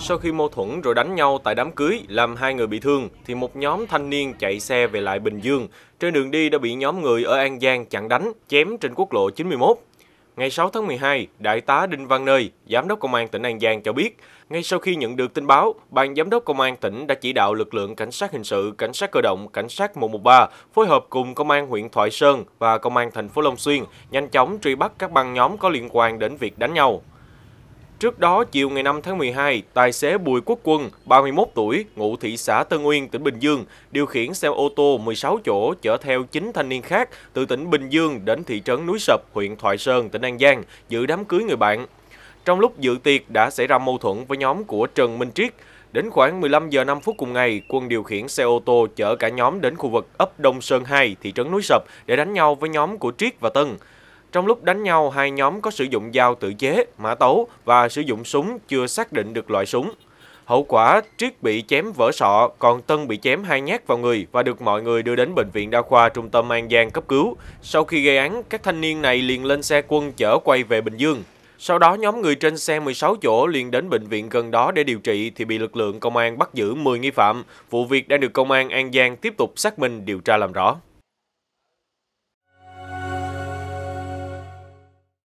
Sau khi mâu thuẫn rồi đánh nhau tại đám cưới làm hai người bị thương, thì một nhóm thanh niên chạy xe về lại Bình Dương. Trên đường đi đã bị nhóm người ở An Giang chặn đánh, chém trên quốc lộ 91. Ngày 6 tháng 12, Đại tá Đinh Văn Nơi, Giám đốc Công an tỉnh An Giang cho biết, ngay sau khi nhận được tin báo, Ban Giám đốc Công an tỉnh đã chỉ đạo lực lượng Cảnh sát hình sự, Cảnh sát cơ động, Cảnh sát 113 phối hợp cùng Công an huyện Thoại Sơn và Công an thành phố Long Xuyên nhanh chóng truy bắt các băng nhóm có liên quan đến việc đánh nhau. Trước đó, chiều ngày 5 tháng 12, tài xế Bùi Quốc Quân, 31 tuổi, ngụ thị xã Tân Uyên, tỉnh Bình Dương, điều khiển xe ô tô 16 chỗ chở theo 9 thanh niên khác từ tỉnh Bình Dương đến thị trấn Núi Sập, huyện Thoại Sơn, tỉnh An Giang, dự đám cưới người bạn. Trong lúc dự tiệc đã xảy ra mâu thuẫn với nhóm của Trần Minh Triết. Đến khoảng 15 giờ 5 phút cùng ngày, Quân điều khiển xe ô tô chở cả nhóm đến khu vực ấp Đông Sơn 2, thị trấn Núi Sập để đánh nhau với nhóm của Triết và Tân. Trong lúc đánh nhau, hai nhóm có sử dụng dao tự chế, mã tấu và sử dụng súng chưa xác định được loại súng. Hậu quả, Triết bị chém vỡ sọ, còn Tân bị chém hai nhát vào người và được mọi người đưa đến bệnh viện đa khoa trung tâm An Giang cấp cứu. Sau khi gây án, các thanh niên này liền lên xe quân chở quay về Bình Dương. Sau đó nhóm người trên xe 16 chỗ liền đến bệnh viện gần đó để điều trị thì bị lực lượng công an bắt giữ 10 nghi phạm. Vụ việc đang được công an An Giang tiếp tục xác minh điều tra làm rõ.